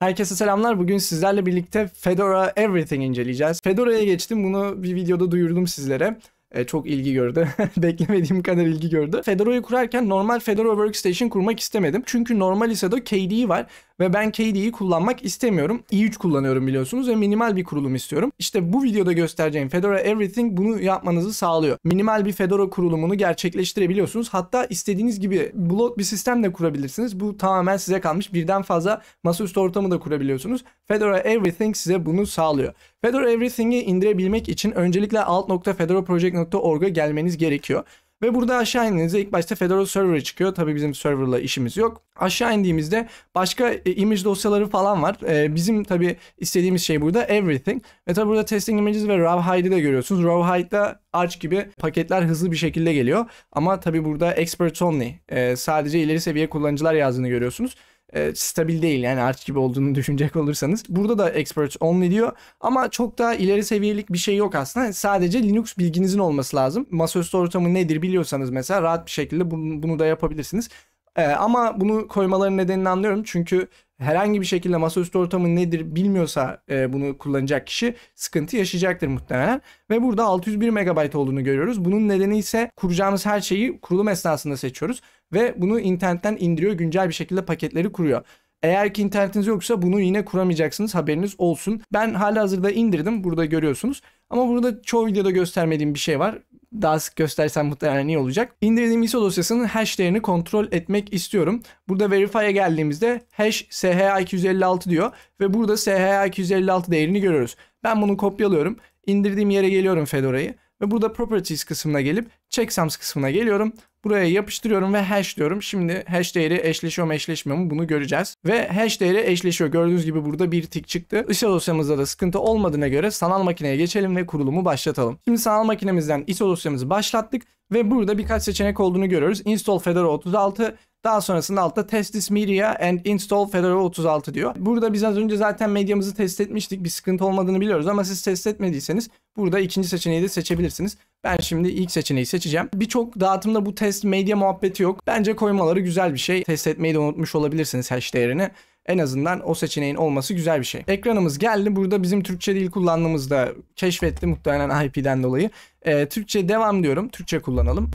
Herkese selamlar. Bugün sizlerle birlikte Fedora Everything inceleyeceğiz. Fedora'ya geçtim. Bunu bir videoda duyurdum sizlere. E, çok ilgi gördü. Beklemediğim kadar ilgi gördü. Fedora'yı kurarken normal Fedora Workstation kurmak istemedim. Çünkü normal ise de KDE var ve ben KDE'yi kullanmak istemiyorum. i3 kullanıyorum biliyorsunuz ve minimal bir kurulum istiyorum. İşte bu videoda göstereceğim Fedora Everything bunu yapmanızı sağlıyor. Minimal bir Fedora kurulumunu gerçekleştirebiliyorsunuz. Hatta istediğiniz gibi blok bir sistem de kurabilirsiniz. Bu tamamen size kalmış. Birden fazla masaüstü ortamı da kurabiliyorsunuz. Fedora Everything size bunu sağlıyor. Fedora Everything'i indirebilmek için öncelikle alt.fedoraproject.org'a gelmeniz gerekiyor. Ve burada aşağı indiğinizde ilk başta Fedora Server'a çıkıyor. tabi bizim server'la işimiz yok. Aşağı indiğimizde başka e, image dosyaları falan var. Ee, bizim tabi istediğimiz şey burada everything. Ve tabi burada testing images ve rawhide'i de görüyorsunuz. Rawhide'da Arch gibi paketler hızlı bir şekilde geliyor. Ama tabi burada expert only. Ee, sadece ileri seviye kullanıcılar yazdığını görüyorsunuz e, stabil değil yani artık gibi olduğunu düşünecek olursanız. Burada da experts only diyor ama çok daha ileri seviyelik bir şey yok aslında. Sadece Linux bilginizin olması lazım. Masaüstü ortamı nedir biliyorsanız mesela rahat bir şekilde bunu, bunu da yapabilirsiniz. Ee, ama bunu koymaların nedenini anlıyorum. Çünkü herhangi bir şekilde masaüstü ortamı nedir bilmiyorsa e, bunu kullanacak kişi sıkıntı yaşayacaktır muhtemelen. Ve burada 601 MB olduğunu görüyoruz. Bunun nedeni ise kuracağımız her şeyi kurulum esnasında seçiyoruz. Ve bunu internetten indiriyor güncel bir şekilde paketleri kuruyor. Eğer ki internetiniz yoksa bunu yine kuramayacaksınız haberiniz olsun. Ben hali hazırda indirdim burada görüyorsunuz. Ama burada çoğu videoda göstermediğim bir şey var daha sık göstersem muhtemelen iyi olacak. İndirdiğim ISO dosyasının hash değerini kontrol etmek istiyorum. Burada verify'a geldiğimizde hash SHA256 diyor ve burada SHA256 değerini görüyoruz. Ben bunu kopyalıyorum. İndirdiğim yere geliyorum Fedora'yı ve burada properties kısmına gelip checksums kısmına geliyorum. Buraya yapıştırıyorum ve hash diyorum. Şimdi hash değeri eşleşiyor mu eşleşmiyor mu bunu göreceğiz. Ve hash değeri eşleşiyor. Gördüğünüz gibi burada bir tik çıktı. ISO dosyamızda da sıkıntı olmadığına göre sanal makineye geçelim ve kurulumu başlatalım. Şimdi sanal makinemizden ISO dosyamızı başlattık. Ve burada birkaç seçenek olduğunu görüyoruz. Install Fedora 36, daha sonrasında altta test this media and install Fedora 36 diyor. Burada biz az önce zaten medyamızı test etmiştik. Bir sıkıntı olmadığını biliyoruz ama siz test etmediyseniz burada ikinci seçeneği de seçebilirsiniz. Ben şimdi ilk seçeneği seçeceğim. Birçok dağıtımda bu test medya muhabbeti yok. Bence koymaları güzel bir şey. Test etmeyi de unutmuş olabilirsiniz hash değerini. En azından o seçeneğin olması güzel bir şey. Ekranımız geldi. Burada bizim Türkçe dil kullandığımızda keşfetti muhtemelen IP'den dolayı. Ee, Türkçe devam diyorum. Türkçe kullanalım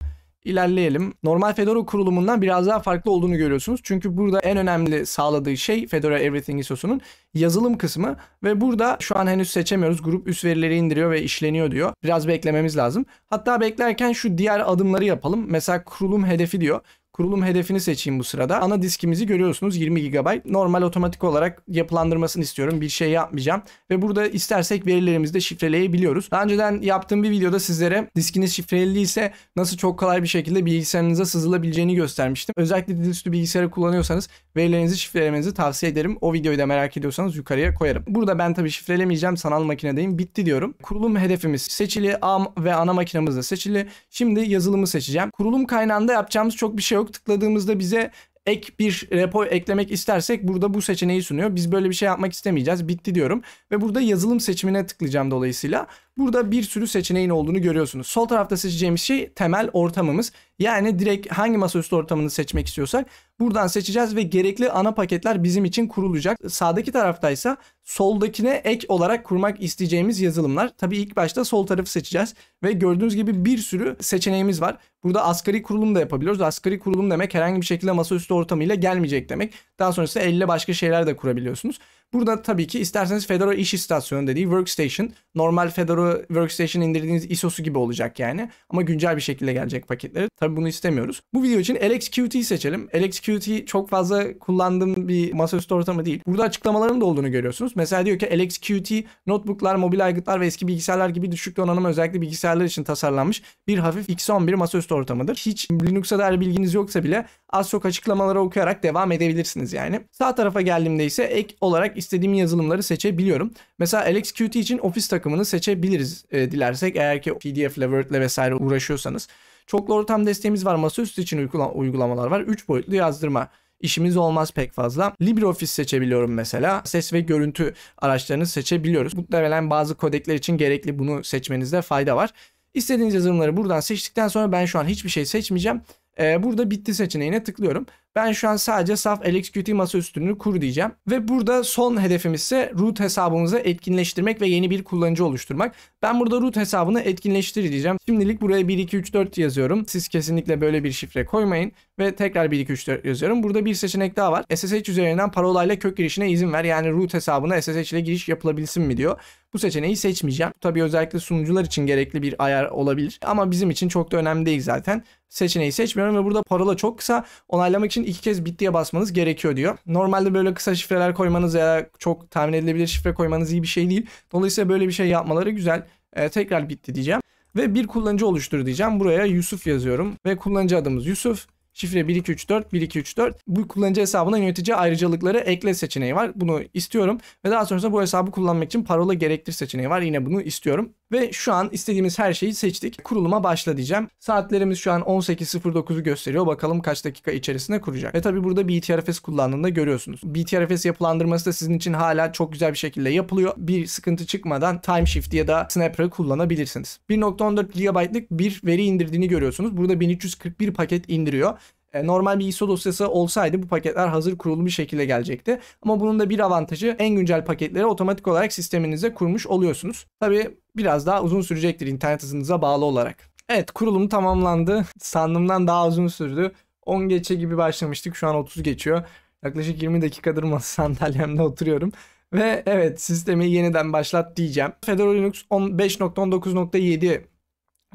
ilerleyelim. Normal Fedora kurulumundan biraz daha farklı olduğunu görüyorsunuz. Çünkü burada en önemli sağladığı şey Fedora Everything ISO'sunun yazılım kısmı ve burada şu an henüz seçemiyoruz. Grup üst verileri indiriyor ve işleniyor diyor. Biraz beklememiz lazım. Hatta beklerken şu diğer adımları yapalım. Mesela kurulum hedefi diyor. Kurulum hedefini seçeyim bu sırada. Ana diskimizi görüyorsunuz 20 GB. Normal otomatik olarak yapılandırmasını istiyorum. Bir şey yapmayacağım. Ve burada istersek verilerimizi de şifreleyebiliyoruz. Daha önceden yaptığım bir videoda sizlere diskiniz şifreliyse nasıl çok kolay bir şekilde bilgisayarınıza sızılabileceğini göstermiştim. Özellikle dizüstü bilgisayarı kullanıyorsanız verilerinizi şifrelemenizi tavsiye ederim. O videoyu da merak ediyorsanız yukarıya koyarım. Burada ben tabii şifrelemeyeceğim. Sanal makinedeyim. Bitti diyorum. Kurulum hedefimiz seçili. A ve ana makinemiz de seçili. Şimdi yazılımı seçeceğim. Kurulum kaynağında yapacağımız çok bir şey yok. Tıkladığımızda bize ek bir repo eklemek istersek burada bu seçeneği sunuyor. Biz böyle bir şey yapmak istemeyeceğiz. Bitti diyorum. Ve burada yazılım seçimine tıklayacağım dolayısıyla. Burada bir sürü seçeneğin olduğunu görüyorsunuz. Sol tarafta seçeceğimiz şey temel ortamımız. Yani direkt hangi masaüstü ortamını seçmek istiyorsak buradan seçeceğiz ve gerekli ana paketler bizim için kurulacak. Sağdaki tarafta ise soldakine ek olarak kurmak isteyeceğimiz yazılımlar. Tabii ilk başta sol tarafı seçeceğiz ve gördüğünüz gibi bir sürü seçeneğimiz var. Burada asgari kurulum da yapabiliyoruz. Asgari kurulum demek herhangi bir şekilde masaüstü ortamıyla gelmeyecek demek. Daha sonrasında elle başka şeyler de kurabiliyorsunuz. Burada tabii ki isterseniz Fedora iş istasyonu dediği workstation. Normal Fedora workstation indirdiğiniz ISO'su gibi olacak yani. Ama güncel bir şekilde gelecek paketleri. Tabii bunu istemiyoruz. Bu video için LXQT seçelim. LXQT çok fazla kullandığım bir masaüstü ortamı değil. Burada açıklamaların da olduğunu görüyorsunuz. Mesela diyor ki LXQT notebooklar, mobil aygıtlar ve eski bilgisayarlar gibi düşük donanım özellikle bilgisayarlar için tasarlanmış bir hafif X11 masaüstü ortamıdır. Hiç Linux'a dair bilginiz yoksa bile az çok açıklamaları okuyarak devam edebilirsiniz yani. Sağ tarafa geldiğimde ise ek olarak istediğim yazılımları seçebiliyorum. Mesela LXQT için ofis takımını seçebiliriz e, dilersek eğer ki PDF'le, Word'le vesaire uğraşıyorsanız. Çoklu ortam desteğimiz var. Masaüstü için uygulamalar var. 3 boyutlu yazdırma işimiz olmaz pek fazla. LibreOffice seçebiliyorum mesela. Ses ve görüntü araçlarını seçebiliyoruz. Muhtemelen bazı kodekler için gerekli bunu seçmenizde fayda var. İstediğiniz yazılımları buradan seçtikten sonra ben şu an hiçbir şey seçmeyeceğim. Ee, burada bitti seçeneğine tıklıyorum. Ben şu an sadece saf LXQT masaüstünü kur diyeceğim. Ve burada son hedefimiz ise root hesabımızı etkinleştirmek ve yeni bir kullanıcı oluşturmak. Ben burada root hesabını etkinleştir diyeceğim. Şimdilik buraya 1, 2, 3, 4 yazıyorum. Siz kesinlikle böyle bir şifre koymayın ve tekrar 1 2 3 4 yazıyorum. Burada bir seçenek daha var. SSH üzerinden parolayla kök girişine izin ver. Yani root hesabına SSH ile giriş yapılabilsin mi diyor. Bu seçeneği seçmeyeceğim. Tabii özellikle sunucular için gerekli bir ayar olabilir ama bizim için çok da önemli değil zaten seçeneği seçmiyorum ve burada parola çok kısa onaylamak için iki kez bit diye basmanız gerekiyor diyor. Normalde böyle kısa şifreler koymanız ya çok tahmin edilebilir şifre koymanız iyi bir şey değil. Dolayısıyla böyle bir şey yapmaları güzel. Ee, tekrar bitti diyeceğim ve bir kullanıcı oluştur diyeceğim. Buraya Yusuf yazıyorum ve kullanıcı adımız Yusuf. Şifre 1234 1234. Bu kullanıcı hesabına yönetici ayrıcalıkları ekle seçeneği var. Bunu istiyorum. Ve daha sonrasında bu hesabı kullanmak için parola gerektir seçeneği var. Yine bunu istiyorum. Ve şu an istediğimiz her şeyi seçtik. Kuruluma başla diyeceğim. Saatlerimiz şu an 18.09'u gösteriyor. Bakalım kaç dakika içerisinde kuracak. Ve tabi burada BTRFS kullandığında görüyorsunuz. BTRFS yapılandırması da sizin için hala çok güzel bir şekilde yapılıyor. Bir sıkıntı çıkmadan time shift ya da snapper'ı kullanabilirsiniz. 1.14 GB'lık bir veri indirdiğini görüyorsunuz. Burada 1341 paket indiriyor. E, normal bir ISO dosyası olsaydı bu paketler hazır kurulu bir şekilde gelecekti. Ama bunun da bir avantajı en güncel paketleri otomatik olarak sisteminize kurmuş oluyorsunuz. Tabi biraz daha uzun sürecektir internet hızınıza bağlı olarak. Evet kurulum tamamlandı. Sandığımdan daha uzun sürdü. 10 geçe gibi başlamıştık. Şu an 30 geçiyor. Yaklaşık 20 dakikadır masa sandalyemde oturuyorum. Ve evet sistemi yeniden başlat diyeceğim. Fedora Linux 15.19.7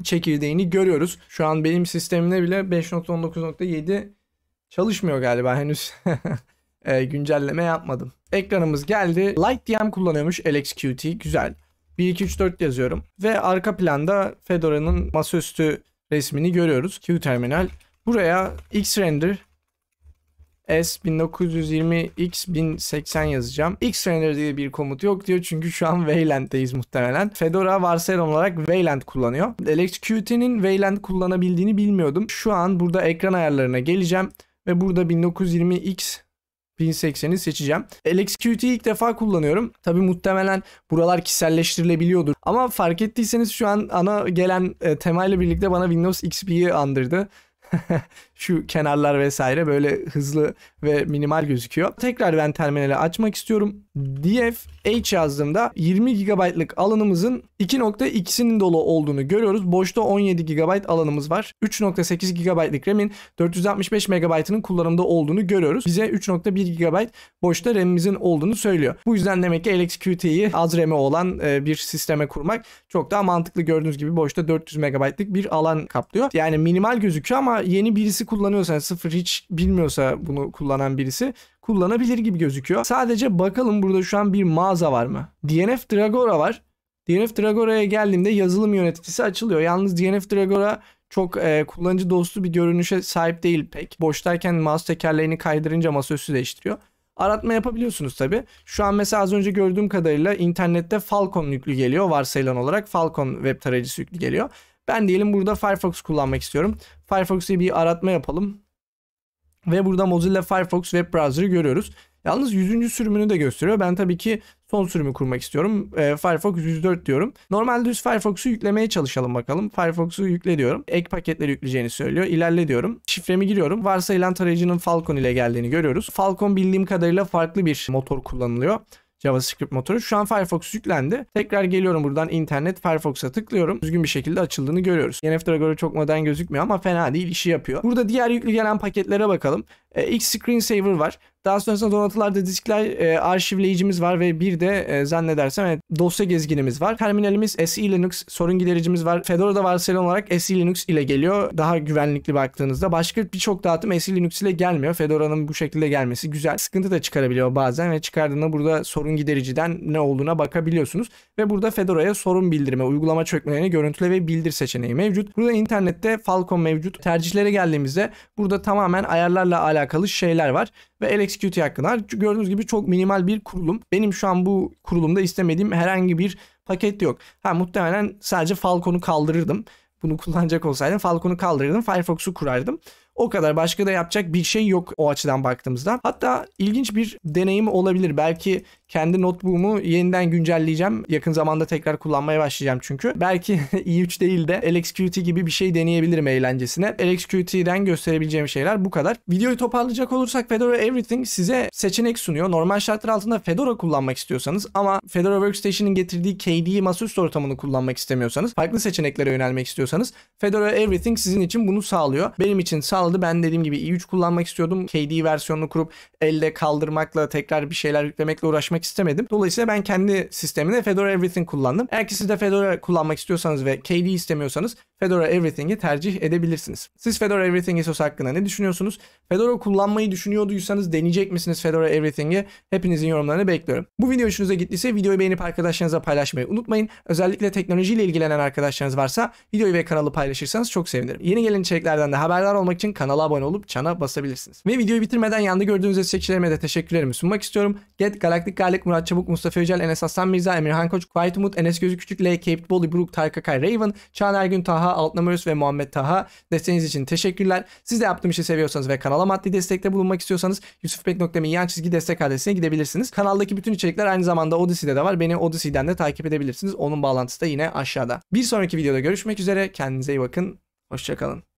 çekirdeğini görüyoruz. Şu an benim sistemimde bile 5.19.7 çalışmıyor galiba henüz. e, güncelleme yapmadım. Ekranımız geldi. LightDM kullanıyormuş LXQT. Güzel. 1, 2, 3, 4 yazıyorum. Ve arka planda Fedora'nın masaüstü resmini görüyoruz. Q terminal. Buraya X render S1920X1080 yazacağım. X render diye bir komut yok diyor çünkü şu an Wayland'deyiz muhtemelen. Fedora varsayılan olarak Wayland kullanıyor. Electrocutity'nin Wayland kullanabildiğini bilmiyordum. Şu an burada ekran ayarlarına geleceğim ve burada 1920X 1080'i seçeceğim. LXQT'yi ilk defa kullanıyorum. Tabi muhtemelen buralar kişiselleştirilebiliyordur. Ama fark ettiyseniz şu an ana gelen e, temayla birlikte bana Windows XP'yi andırdı. şu kenarlar vesaire böyle hızlı ve minimal gözüküyor. Tekrar ben terminali açmak istiyorum. DFH yazdığımda 20 GB'lık alanımızın 2.2'sinin dolu olduğunu görüyoruz. Boşta 17 GB alanımız var. 3.8 GB'lık RAM'in 465 MB'ının kullanımda olduğunu görüyoruz. Bize 3.1 GB boşta RAM'imizin olduğunu söylüyor. Bu yüzden demek ki LXQT'yi az RAM'e olan e, bir sisteme kurmak çok daha mantıklı gördüğünüz gibi boşta 400 MB'lık bir alan kaplıyor. Yani minimal gözüküyor ama yeni birisi kullanıyorsa yani sıfır hiç bilmiyorsa bunu kullanan birisi kullanabilir gibi gözüküyor. Sadece bakalım burada şu an bir mağaza var mı? DNF Dragora var. DNF Dragora'ya geldiğimde yazılım yöneticisi açılıyor. Yalnız DNF Dragora çok e, kullanıcı dostu bir görünüşe sahip değil pek. Boştayken mouse tekerleğini kaydırınca masaüstü değiştiriyor. Aratma yapabiliyorsunuz tabi. Şu an mesela az önce gördüğüm kadarıyla internette Falcon yüklü geliyor varsayılan olarak. Falcon web tarayıcısı yüklü geliyor. Ben diyelim burada Firefox kullanmak istiyorum. Firefox'u bir aratma yapalım. Ve burada Mozilla Firefox web browser'ı görüyoruz. Yalnız 100. sürümünü de gösteriyor. Ben tabii ki son sürümü kurmak istiyorum. E, Firefox 104 diyorum. Normalde düz Firefox'u yüklemeye çalışalım bakalım. Firefox'u yükle diyorum. Ek paketleri yükleyeceğini söylüyor. İlerle diyorum. Şifremi giriyorum. Varsayılan tarayıcının Falcon ile geldiğini görüyoruz. Falcon bildiğim kadarıyla farklı bir motor kullanılıyor. JavaScript motoru. Şu an Firefox yüklendi. Tekrar geliyorum buradan internet Firefox'a tıklıyorum. Düzgün bir şekilde açıldığını görüyoruz. Yenefter'a göre çok modern gözükmüyor ama fena değil işi yapıyor. Burada diğer yüklü gelen paketlere bakalım. E, X Saver var. Daha sonrasında donatılarda diskler e, arşivleyicimiz var ve bir de e, zannedersem evet, dosya gezginimiz var. Terminalimiz SE Linux sorun gidericimiz var. Fedora Fedora'da varsayılan olarak SE Linux ile geliyor. Daha güvenlikli baktığınızda. Başka birçok dağıtım SE Linux ile gelmiyor. Fedora'nın bu şekilde gelmesi güzel. Sıkıntı da çıkarabiliyor bazen ve çıkardığında burada sorun gidericiden ne olduğuna bakabiliyorsunuz. Ve burada Fedora'ya sorun bildirme, uygulama çökmelerini görüntüle ve bildir seçeneği mevcut. Burada internette Falcon mevcut. Tercihlere geldiğimizde burada tamamen ayarlarla alakalı şeyler var ve elektronik execute hakkında. Gördüğünüz gibi çok minimal bir kurulum. Benim şu an bu kurulumda istemediğim herhangi bir paket de yok. Ha muhtemelen sadece Falcon'u kaldırırdım. Bunu kullanacak olsaydım Falcon'u kaldırırdım. Firefox'u kurardım. O kadar başka da yapacak bir şey yok o açıdan baktığımızda. Hatta ilginç bir deneyim olabilir. Belki kendi notebook'umu yeniden güncelleyeceğim. Yakın zamanda tekrar kullanmaya başlayacağım çünkü. Belki i3 değil de LXQT gibi bir şey deneyebilirim eğlencesine. LXQT'den gösterebileceğim şeyler bu kadar. Videoyu toparlayacak olursak Fedora Everything size seçenek sunuyor. Normal şartlar altında Fedora kullanmak istiyorsanız ama Fedora Workstation'ın getirdiği KDE masaüstü ortamını kullanmak istemiyorsanız, farklı seçeneklere yönelmek istiyorsanız Fedora Everything sizin için bunu sağlıyor. Benim için sağladı. Ben dediğim gibi i3 kullanmak istiyordum. KDE versiyonunu kurup elde kaldırmakla tekrar bir şeyler yüklemekle uğraşmak uğraşmak istemedim. Dolayısıyla ben kendi sistemine Fedora Everything kullandım. Eğer ki siz de Fedora kullanmak istiyorsanız ve KDE istemiyorsanız Fedora Everything'i tercih edebilirsiniz. Siz Fedora Everything SOS hakkında ne düşünüyorsunuz? Fedora kullanmayı düşünüyorduysanız deneyecek misiniz Fedora Everything'i? Hepinizin yorumlarını bekliyorum. Bu video hoşunuza gittiyse videoyu beğenip arkadaşlarınıza paylaşmayı unutmayın. Özellikle teknolojiyle ilgilenen arkadaşlarınız varsa videoyu ve kanalı paylaşırsanız çok sevinirim. Yeni gelen içeriklerden de haberdar olmak için kanala abone olup çana basabilirsiniz. Ve videoyu bitirmeden yanda gördüğünüz destekçilerime de teşekkürlerimi sunmak istiyorum. Get, Galaktik Garlik, Murat Çabuk, Mustafa Öcel, Enes Hasan Mirza, Emirhan Koç, Quiet Umut, Enes Gözü Küçük, L, Cape Boli, Brook, Tarkakay, Raven, Çağan Ergün, Taha Taha, Altnamurus ve Muhammed Taha. Desteğiniz için teşekkürler. Siz de yaptığım işi seviyorsanız ve kanala maddi destekte bulunmak istiyorsanız yusufbek.me yan çizgi destek adresine gidebilirsiniz. Kanaldaki bütün içerikler aynı zamanda Odyssey'de de var. Beni Odyssey'den de takip edebilirsiniz. Onun bağlantısı da yine aşağıda. Bir sonraki videoda görüşmek üzere. Kendinize iyi bakın. Hoşçakalın.